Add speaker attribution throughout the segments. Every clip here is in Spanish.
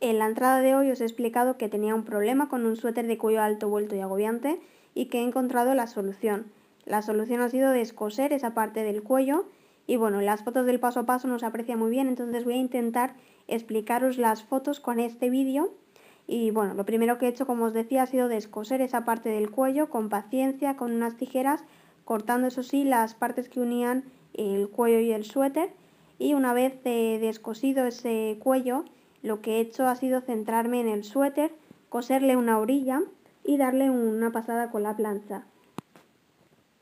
Speaker 1: En la
Speaker 2: entrada de hoy os he explicado que tenía un problema con un suéter de cuello alto vuelto y agobiante y que he encontrado la solución. La solución ha sido descoser esa parte del cuello y bueno, las fotos del paso a paso nos aprecia muy bien, entonces voy a intentar explicaros las fotos con este vídeo. Y bueno, lo primero que he hecho, como os decía, ha sido descoser esa parte del cuello con paciencia, con unas tijeras, cortando eso sí las partes que unían el cuello y el suéter. Y una vez descosido ese cuello lo que he hecho ha sido centrarme en el suéter, coserle una orilla y darle una pasada con la plancha.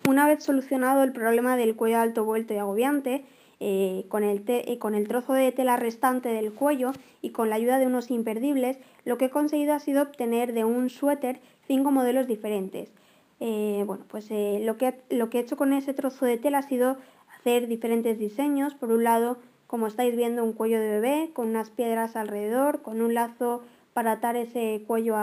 Speaker 2: Una vez solucionado el problema del cuello alto vuelto y agobiante, eh, con, el eh, con el trozo de tela restante del cuello y con la ayuda de unos imperdibles, lo que he conseguido ha sido obtener de un suéter cinco modelos diferentes. Eh, bueno, pues lo, que, lo que he hecho con ese trozo de tela ha sido hacer diferentes diseños. Por un lado, como estáis viendo, un cuello de bebé con unas piedras alrededor, con un lazo para atar ese cuello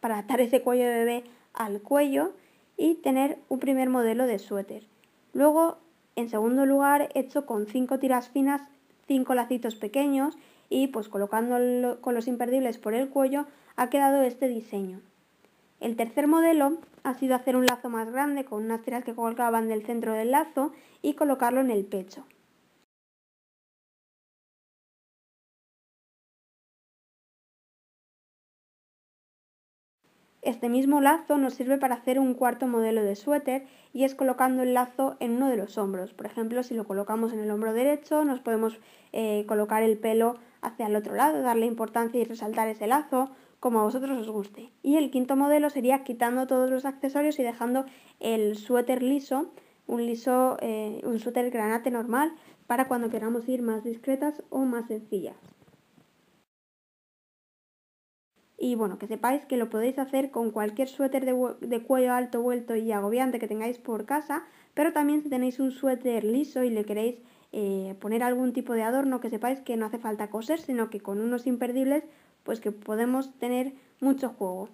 Speaker 2: para atar ese cuello de bebé al cuello y tener un primer modelo de suéter. Luego, en segundo lugar, hecho con cinco tiras finas, cinco lacitos pequeños y pues colocando con los imperdibles por el cuello ha quedado este diseño. El tercer modelo ha sido hacer un lazo más grande con unas tiras que colgaban del centro del lazo y colocarlo en el pecho.
Speaker 1: Este mismo lazo nos sirve para hacer un
Speaker 2: cuarto modelo de suéter y es colocando el lazo en uno de los hombros. Por ejemplo, si lo colocamos en el hombro derecho, nos podemos eh, colocar el pelo hacia el otro lado, darle importancia y resaltar ese lazo como a vosotros os guste. Y el quinto modelo sería quitando todos los accesorios y dejando el suéter liso, un eh, suéter granate normal para cuando queramos ir más discretas o más sencillas. Y bueno, que sepáis que lo podéis hacer con cualquier suéter de, cuello alto, vuelto y agobiante que tengáis por casa, pero también si tenéis un suéter liso y le queréis eh, poner algún tipo de adorno, que sepáis que no hace falta coser, sino que con unos imperdibles,
Speaker 1: pues que podemos tener mucho juego.